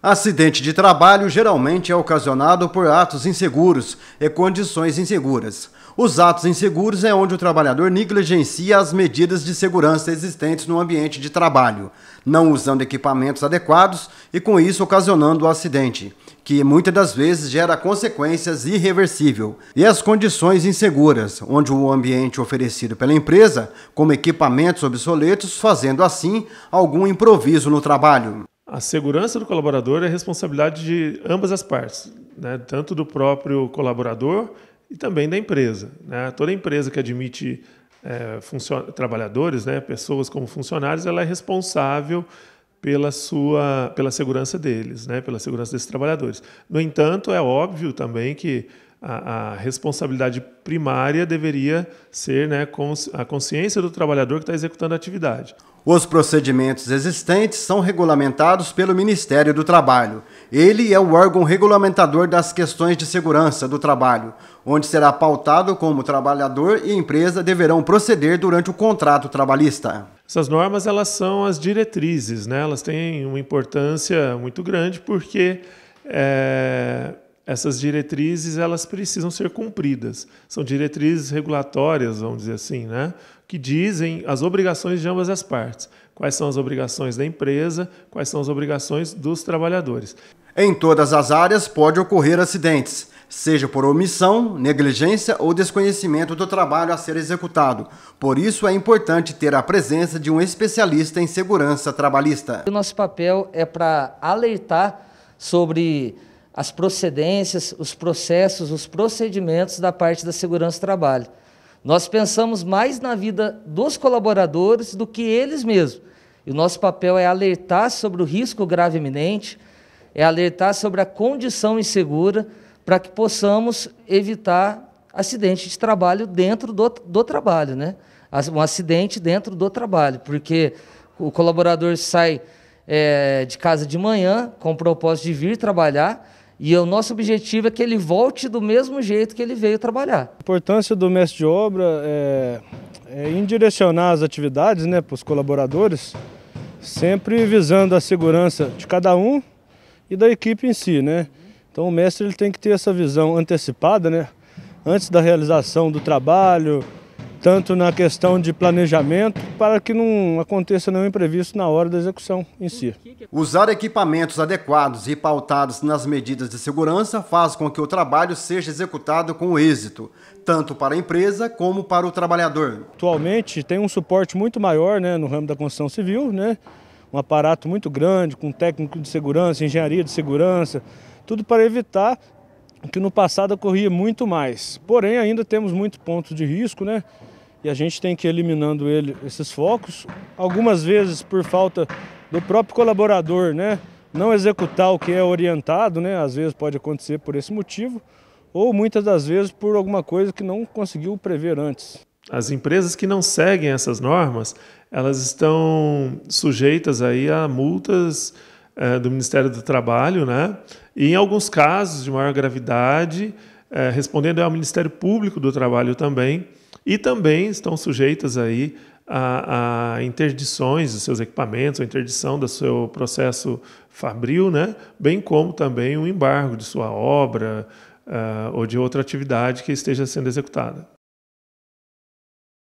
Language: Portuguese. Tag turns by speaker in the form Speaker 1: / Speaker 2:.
Speaker 1: Acidente de trabalho geralmente é ocasionado por atos inseguros e condições inseguras. Os atos inseguros é onde o trabalhador negligencia as medidas de segurança existentes no ambiente de trabalho, não usando equipamentos adequados e, com isso, ocasionando o acidente, que muitas das vezes gera consequências irreversíveis. E as condições inseguras, onde o ambiente oferecido pela empresa, como equipamentos
Speaker 2: obsoletos, fazendo assim algum improviso no trabalho. A segurança do colaborador é responsabilidade de ambas as partes, né? tanto do próprio colaborador e também da empresa. Né? Toda empresa que admite é, trabalhadores, né, pessoas como funcionários, ela é responsável pela sua pela segurança deles, né, pela segurança desses trabalhadores. No entanto, é óbvio também que a, a, responsabilidade primária deveria ser né, a consciência do trabalhador que está executando a atividade.
Speaker 1: Os procedimentos existentes são regulamentados pelo Ministério do Trabalho. Ele é o órgão regulamentador das questões de segurança do trabalho, onde será pautado como o trabalhador e empresa deverão proceder durante o contrato trabalhista.
Speaker 2: Essas normas elas são as diretrizes, né? elas têm uma importância muito grande porque é essas diretrizes elas precisam ser cumpridas. São diretrizes regulatórias, vamos dizer assim, né? que dizem as obrigações de ambas as partes. Quais são as obrigações da empresa, quais são as obrigações dos trabalhadores. Em
Speaker 1: todas as áreas pode ocorrer
Speaker 2: acidentes, seja por omissão,
Speaker 1: negligência ou desconhecimento do trabalho a ser executado. Por isso é importante ter a presença de um especialista em segurança trabalhista.
Speaker 3: O nosso papel é para alertar sobre as procedências, os processos, os procedimentos da parte da segurança do trabalho. Nós pensamos mais na vida dos colaboradores do que eles mesmos. E o nosso papel é alertar sobre o risco grave iminente, é alertar sobre a condição insegura, para que possamos evitar acidente de trabalho dentro do, do trabalho, né? Um acidente dentro do trabalho, porque o colaborador sai é, de casa de manhã com o propósito de vir trabalhar, e o nosso objetivo é que ele volte do mesmo jeito que ele veio trabalhar. A
Speaker 4: importância do mestre de obra é, é em direcionar as atividades né, para os colaboradores, sempre visando a segurança de cada um e da equipe em si. Né? Então o mestre ele tem que ter essa visão antecipada, né? antes da realização do trabalho, tanto na questão de planejamento, para que não aconteça nenhum imprevisto na hora da execução em si.
Speaker 1: Usar equipamentos adequados e pautados nas medidas de segurança faz com que o trabalho seja executado com êxito, tanto para a empresa como para o trabalhador. Atualmente tem um suporte muito
Speaker 4: maior né, no ramo da construção civil, né? um aparato muito grande, com técnico de segurança, engenharia de segurança, tudo para evitar que no passado ocorria muito mais. Porém, ainda temos muitos pontos de risco, né? e a gente tem que ir eliminando ele, esses focos. Algumas vezes por falta do próprio colaborador, né? Não executar o que é orientado, né? Às vezes pode acontecer por esse motivo, ou muitas das vezes por alguma coisa que não conseguiu prever antes.
Speaker 2: As empresas que não seguem essas normas, elas estão sujeitas aí a multas é, do Ministério do Trabalho, né? E em alguns casos de maior gravidade, é, respondendo ao Ministério Público do Trabalho também, e também estão sujeitas aí a, a, interdições dos seus equipamentos, a interdição do seu processo fabril, né? bem como também o embargo de sua obra uh, ou de outra atividade que esteja sendo executada.